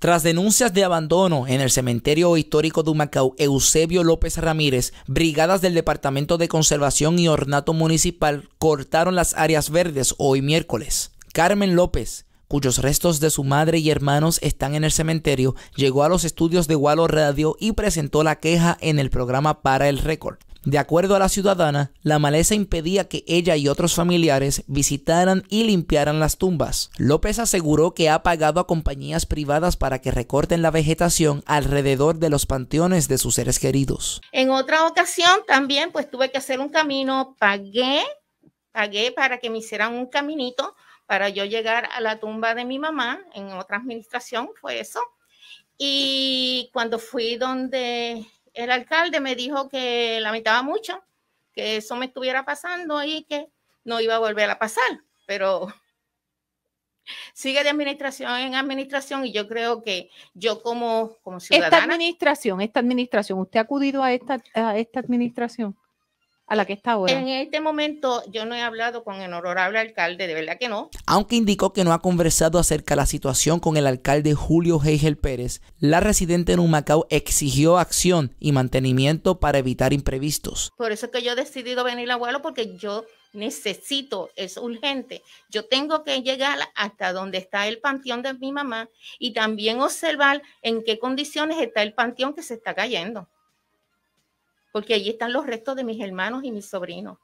Tras denuncias de abandono en el cementerio histórico de Humacao, Eusebio López Ramírez, brigadas del Departamento de Conservación y Ornato Municipal cortaron las áreas verdes hoy miércoles. Carmen López, cuyos restos de su madre y hermanos están en el cementerio, llegó a los estudios de Wallo Radio y presentó la queja en el programa Para el Récord. De acuerdo a la ciudadana, la maleza impedía que ella y otros familiares visitaran y limpiaran las tumbas. López aseguró que ha pagado a compañías privadas para que recorten la vegetación alrededor de los panteones de sus seres queridos. En otra ocasión también pues tuve que hacer un camino, pagué, pagué para que me hicieran un caminito para yo llegar a la tumba de mi mamá, en otra administración fue eso. Y cuando fui donde el alcalde me dijo que lamentaba mucho que eso me estuviera pasando y que no iba a volver a pasar, pero sigue de administración en administración y yo creo que yo como, como ciudadana... Esta administración, esta administración, ¿usted ha acudido a esta, a esta administración? a la que está ahora. En este momento yo no he hablado con el honorable alcalde, de verdad que no. Aunque indicó que no ha conversado acerca de la situación con el alcalde Julio Heigel Pérez, la residente en Humacao exigió acción y mantenimiento para evitar imprevistos. Por eso es que yo he decidido venir, abuelo, porque yo necesito, es urgente. Yo tengo que llegar hasta donde está el panteón de mi mamá y también observar en qué condiciones está el panteón que se está cayendo porque allí están los restos de mis hermanos y mis sobrinos.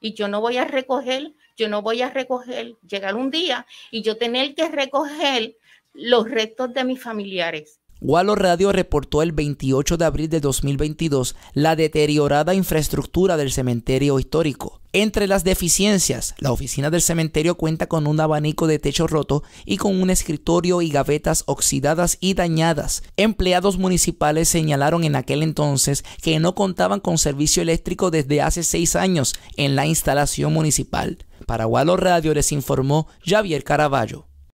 Y yo no voy a recoger, yo no voy a recoger, llegar un día y yo tener que recoger los restos de mis familiares. Gualo Radio reportó el 28 de abril de 2022 la deteriorada infraestructura del cementerio histórico, entre las deficiencias, la oficina del cementerio cuenta con un abanico de techo roto y con un escritorio y gavetas oxidadas y dañadas. Empleados municipales señalaron en aquel entonces que no contaban con servicio eléctrico desde hace seis años en la instalación municipal. Para Radio les informó Javier Caraballo.